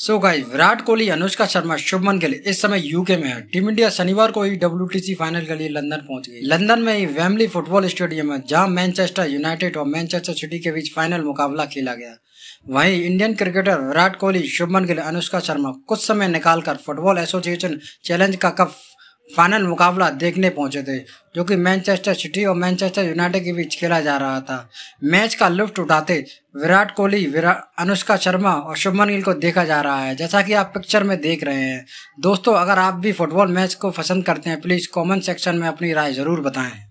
सो so guys Virat Kohli Anushka Sharma Shubman Gill इस समय UK में है टीम इंडिया शनिवार को ही डब्ल्यू फाइनल के लिए लंदन पहुंच गई लंदन में ही वेमली फुटबॉल स्टेडियम है जहां मैनचेस्टर यूनाइटेड और मैनचेस्टर सिटी के बीच फाइनल मुकाबला खेला गया वहीं इंडियन क्रिकेटर विराट कोहली शुभमन गिल अनुष्का शर्मा कुछ समय निकालकर फुटबॉल एसोसिएशन चैलेंज का कप फाइनल मुकाबला देखने पहुंचे थे जो कि मैनचेस्टर सिटी और मैनचेस्टर यूनाइटेड के बीच खेला जा रहा था मैच का लुफ्ट उठाते विराट कोहली अनुष्का शर्मा और शुभमन गिल को देखा जा रहा है जैसा कि आप पिक्चर में देख रहे हैं दोस्तों अगर आप भी फुटबॉल मैच को पसंद करते हैं प्लीज़ कमेंट सेक्शन में अपनी राय ज़रूर बताएं